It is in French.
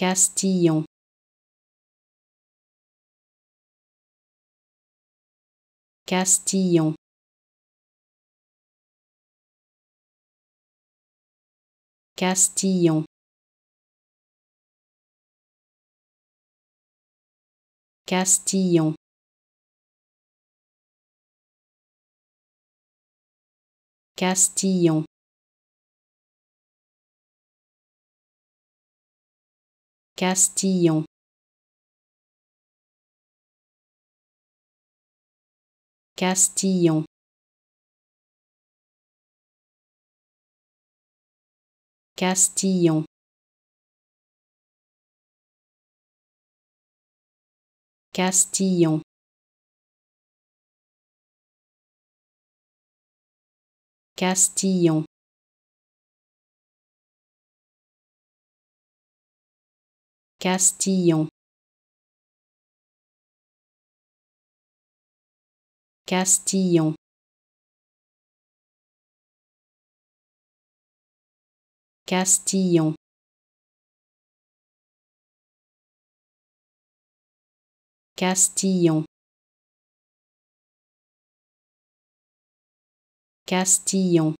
Castillon Castillon Castillon Castillon Castillon Castillon Castillon Castillon Castillon Castillon Castillon Castillon Castillon Castillon Castillon